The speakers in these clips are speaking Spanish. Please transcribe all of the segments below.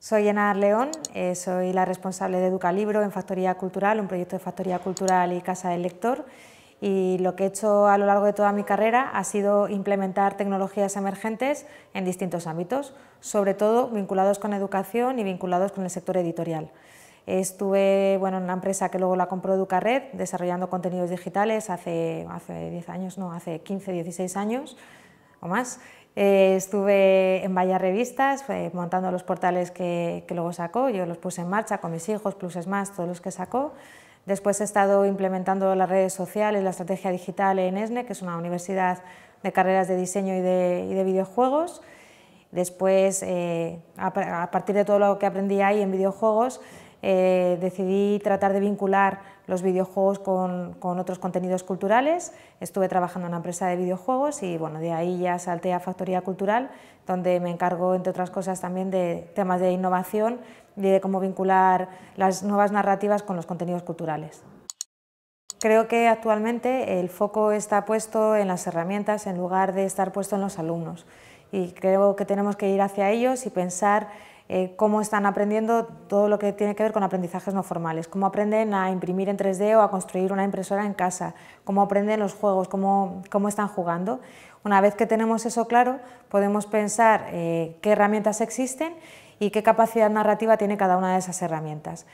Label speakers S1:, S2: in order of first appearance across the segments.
S1: Soy Ana León, eh, soy la responsable de Educalibro en Factoría Cultural, un proyecto de Factoría Cultural y Casa del Lector. Y lo que he hecho a lo largo de toda mi carrera ha sido implementar tecnologías emergentes en distintos ámbitos, sobre todo vinculados con educación y vinculados con el sector editorial. Estuve bueno, en una empresa que luego la compró Educared, desarrollando contenidos digitales hace, hace 10 años, no, hace 15, 16 años o más. Eh, estuve en varias revistas montando los portales que, luego sacó, yo los puse en marcha con mis hijos, Plus es más, todos los que sacó. Después he estado implementando las redes sociales, la estrategia digital en ESNE, e, que es una universidad de carreras de diseño y de, videojuegos. Después, eh, a, partir de todo lo que aprendí ahí en videojuegos, eh, decidí tratar de vincular los videojuegos con, otros contenidos culturales. Estuve trabajando en una empresa de videojuegos y bueno, de ahí ya salté a Factoría Cultural, donde me encargo, entre otras cosas, también de temas de innovación y de cómo vincular las nuevas narrativas con los contenidos culturales. Creo que actualmente el foco está puesto en las herramientas en lugar de estar puesto en los alumnos y creo que tenemos que ir hacia ellos y pensar eh, cómo están aprendiendo todo lo que tiene que ver con aprendizajes no formales, cómo aprenden a imprimir en 3D o a construir una impresora en casa, cómo aprenden los juegos, cómo, están jugando. Una vez que tenemos eso claro, podemos pensar eh, qué herramientas existen y qué capacidad narrativa tiene cada una de esas herramientas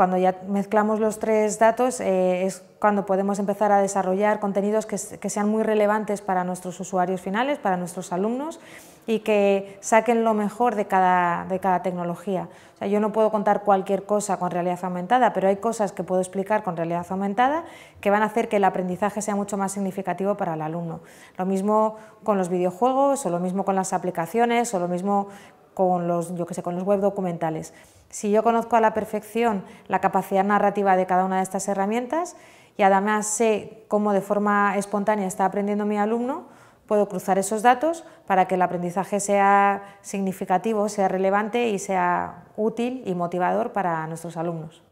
S1: cuando ya mezclamos los tres datos eh, es cuando podemos empezar a desarrollar contenidos que, sean muy relevantes para nuestros usuarios finales, para nuestros alumnos y que saquen lo mejor de cada, de cada tecnología. O sea, yo no puedo contar cualquier cosa con realidad aumentada, pero hay cosas que puedo explicar con realidad aumentada que van a hacer que el aprendizaje sea mucho más significativo para el alumno. Lo mismo con los videojuegos, o lo mismo con las aplicaciones, o lo mismo con los, que sé, con los web documentales. Si yo conozco a la perfección la capacidad narrativa de cada una de estas herramientas y además sé cómo de forma espontánea está aprendiendo mi alumno, puedo cruzar esos datos para que el aprendizaje sea significativo, sea relevante y sea útil y motivador para nuestros alumnos.